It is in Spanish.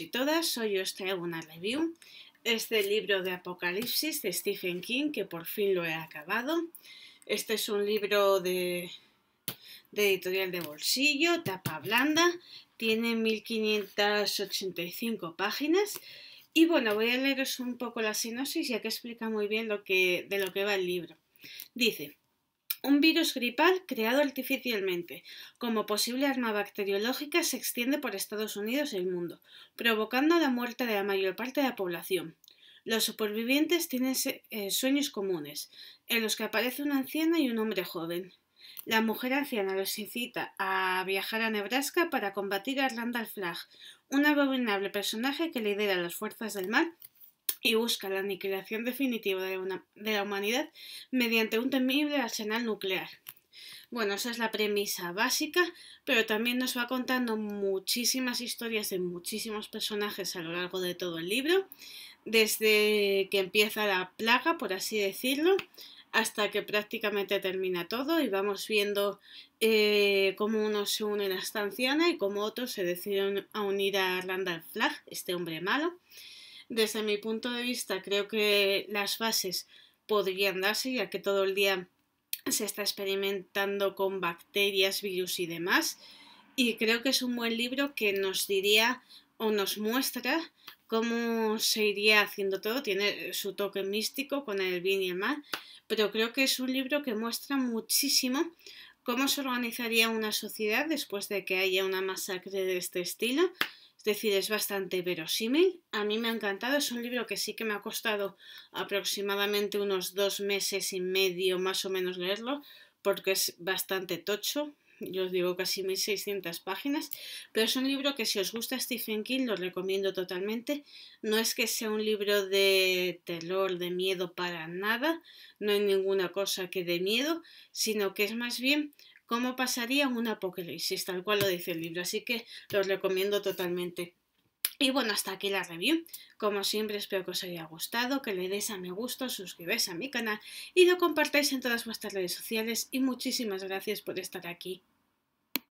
y todas, soy os traigo una review. Este libro de Apocalipsis de Stephen King, que por fin lo he acabado. Este es un libro de, editorial de bolsillo, tapa blanda, tiene 1585 páginas. Y bueno, voy a leeros un poco la sinopsis ya que explica muy bien lo que, de lo que va el libro. Dice, un virus gripal creado artificialmente como posible arma bacteriológica se extiende por Estados Unidos y el mundo, provocando la muerte de la mayor parte de la población. Los supervivientes tienen eh, sueños comunes, en los que aparece una anciana y un hombre joven. La mujer anciana los incita a viajar a Nebraska para combatir a Randall Flagg, un abominable personaje que lidera las fuerzas del mar y busca la aniquilación definitiva de, de la humanidad mediante un temible arsenal nuclear. Bueno, esa es la premisa básica, pero también nos va contando muchísimas historias de muchísimos personajes a lo largo de todo el libro, desde que empieza la plaga, por así decirlo, hasta que prácticamente termina todo y vamos viendo eh, cómo unos se unen a esta anciana y cómo otros se deciden a unir a Randall Flagg, este hombre malo. Desde mi punto de vista, creo que las bases podrían darse, ya que todo el día se está experimentando con bacterias, virus y demás. Y creo que es un buen libro que nos diría o nos muestra cómo se iría haciendo todo. Tiene su toque místico con el bien y el mal, pero creo que es un libro que muestra muchísimo cómo se organizaría una sociedad después de que haya una masacre de este estilo es decir, es bastante verosímil. A mí me ha encantado. Es un libro que sí que me ha costado aproximadamente unos dos meses y medio más o menos leerlo, porque es bastante tocho. Yo os digo casi 1600 páginas, pero es un libro que si os gusta Stephen King lo recomiendo totalmente. No es que sea un libro de terror, de miedo para nada, no hay ninguna cosa que dé miedo, sino que es más bien cómo pasaría un apocalipsis, tal cual lo dice el libro, así que los recomiendo totalmente. Y bueno, hasta aquí la review. Como siempre, espero que os haya gustado, que le deis a me gusta, suscribáis a mi canal y lo compartáis en todas vuestras redes sociales. Y muchísimas gracias por estar aquí.